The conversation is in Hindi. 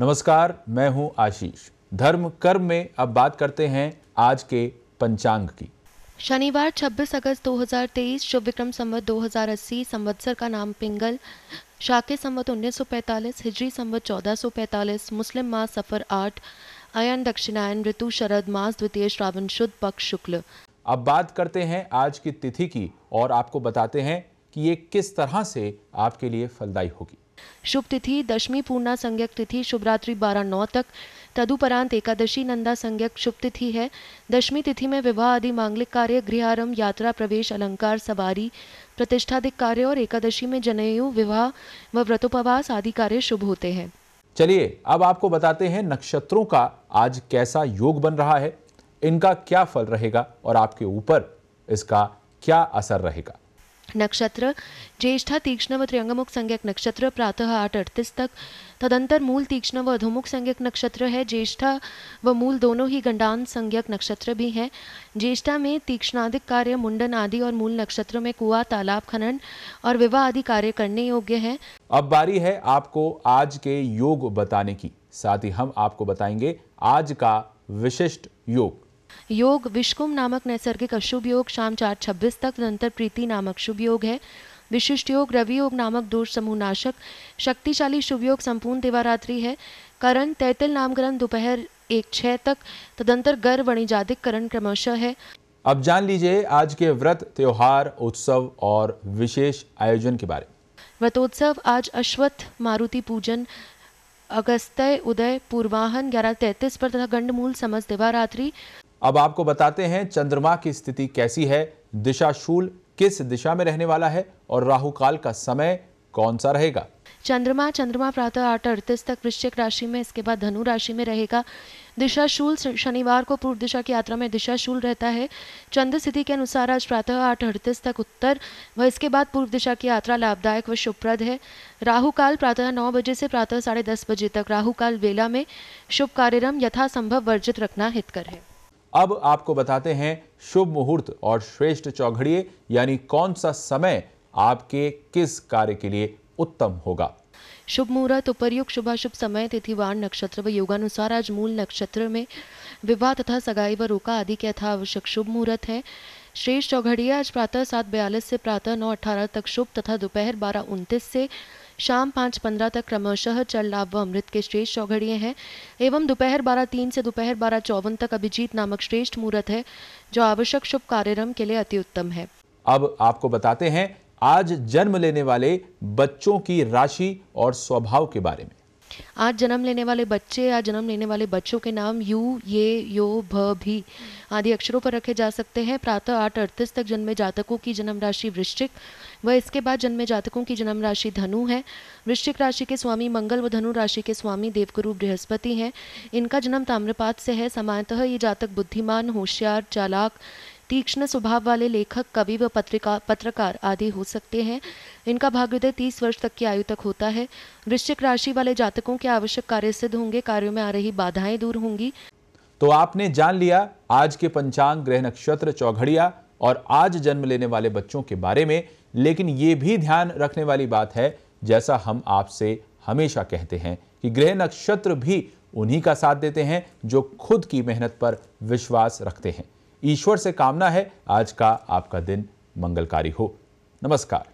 नमस्कार मैं हूं आशीष धर्म कर्म में अब बात करते हैं आज के पंचांग की शनिवार 26 अगस्त 2023 शुभ विक्रम संवत 2080 संवत्सर का नाम पिंगल शाके संवत 1945 हिजरी संवत 1445 मुस्लिम मास सफर आठ अयन दक्षिणायन ऋतु शरद मास द्वितीय श्रावण शुद्ध पक्ष शुक्ल अब बात करते हैं आज की तिथि की और आपको बताते हैं कि ये किस तरह से आपके लिए फलदायी होगी शुभ तिथि दशमी पूर्णा संज्ञक तिथि शुभरात्रि बारह नौ तक तदुपरांत एकादशी नंदा संज्ञक शुभ तिथि है दशमी तिथि में विवाह आदि मांगलिक कार्य गृहारंभ यात्रा प्रवेश अलंकार सवारी प्रतिष्ठाधिक कार्य और एकादशी में जनेयु विवाह व व्रतोपवास आदि कार्य शुभ होते हैं चलिए अब आपको बताते हैं नक्षत्रों का आज कैसा योग बन रहा है इनका क्या फल रहेगा और आपके ऊपर इसका क्या असर रहेगा नक्षत्र ज्येष्ठा तीक्ष्ण व त्र्यंगमुख संज्ञक नक्षत्र प्रातः आठ अड़तीस तक तदंतर मूल तीक्ष्ण व अधोमुख संज्ञक नक्षत्र है ज्येष्ठा व मूल दोनों ही गंडान संज्ञक नक्षत्र भी हैं ज्येष्ठा में तीक्ष्णाधिक कार्य मुंडन आदि और मूल नक्षत्र में कुआ तालाब खनन और विवाह आदि कार्य करने योग्य है अब बारी है आपको आज के योग बताने की साथ ही हम आपको बताएंगे आज का विशिष्ट योग योग विश्कुम नामक नैसर्गिक अशुभ योग शाम चार छब्बीस तक तदंतर प्रीति नामक शुभ योग है विशिष्ट योग रवि योग नामक दोष समूह नाशक शक्तिशाली शुभ योग संपूर्ण दिवारात्रि है करण तैतल नामकरण दोपहर एक छः तक तदंतर गर वणिजाधिक करण क्रमशः है अब जान लीजिए आज के व्रत त्योहार उत्सव और विशेष आयोजन के बारे व्रतोत्सव आज अश्वत्थ मारुति पूजन अगस्त्य उदय पूर्वाहन ग्यारह तैतीस पर तथा गंडमूल समझ दिवारात्रि अब आपको बताते हैं चंद्रमा की स्थिति कैसी है दिशाशूल किस दिशा में रहने वाला है और राहु काल का समय कौन सा रहेगा चंद्रमा चंद्रमा प्रातः आठ अड़तीस तक वृश्चिक राशि में इसके बाद धनु राशि में रहेगा दिशाशूल शनिवार को पूर्व दिशा की यात्रा में दिशाशूल रहता है चंद्र स्थिति के अनुसार आज प्रातः आठ अड़तीस तक उत्तर व इसके बाद पूर्व दिशा की यात्रा लाभदायक व शुभप्रद है राहु काल प्रातः नौ बजे से प्रातः साढ़े दस बजे तक राहुकाल वेला में शुभ कार्यक्रम यथासंभव वर्जित रखना हितकर है अब आपको बताते हैं शुभ मुहूर्त और श्रेष्ठ चौघड़िए यानी कौन सा समय आपके किस कार्य के लिए उत्तम होगा शुभ मुहूर्त उपरयुक्त शुभाशुभ समय तिथि वार नक्षत्र व योगानुसार आज मूल नक्षत्र में विवाह तथा सगाई व रोका आदि के यथा आवश्यक शुभ मुहूर्त है श्रेष्ठ चौघड़िया आज प्रातः सात बयालीस से प्रातः नौ अठारह तक शुभ तथा दोपहर बारह उनतीस से शाम पाँच पंद्रह तक क्रमशः चल लाभ व अमृत के श्रेष्ठ चौघड़िए हैं एवं दोपहर बारह तीन से दोपहर बारह चौवन तक अभिजीत नामक श्रेष्ठ मुहूर्त है जो आवश्यक शुभ कार्यक्रम के लिए अति उत्तम है अब आपको बताते हैं आज जन्म लेने वाले बच्चों की राशि और स्वभाव के बारे में आज जन्म लेने वाले बच्चे या जन्म लेने वाले बच्चों के नाम यू ये यो भ भी आदि अक्षरों पर रखे जा सकते हैं प्रातः आठ अड़तीस तक जन्मे जातकों की जन्म राशि वृश्चिक व इसके बाद जन्मे जातकों की जन्म राशि धनु है वृश्चिक राशि के स्वामी मंगल व धनु राशि के स्वामी देवगुरु बृहस्पति हैं इनका जन्म ताम्रपात से है सामान्यतः ये जातक बुद्धिमान होशियार चालाक तीक्ष्ण स्वभाव वाले लेखक कवि व पत्रिका पत्रकार आदि हो सकते हैं इनका भाग्योदय तीस वर्ष तक की आयु तक होता है वृश्चिक राशि वाले जातकों के आवश्यक कार्य सिद्ध होंगे कार्यो में आ रही बाधाएं दूर होंगी तो आपने जान लिया आज के पंचांग ग्रह नक्षत्र चौघड़िया और आज जन्म लेने वाले बच्चों के बारे में लेकिन ये भी ध्यान रखने वाली बात है जैसा हम आपसे हमेशा कहते हैं कि ग्रह नक्षत्र भी उन्हीं का साथ देते हैं जो खुद की मेहनत पर विश्वास रखते हैं ईश्वर से कामना है आज का आपका दिन मंगलकारी हो नमस्कार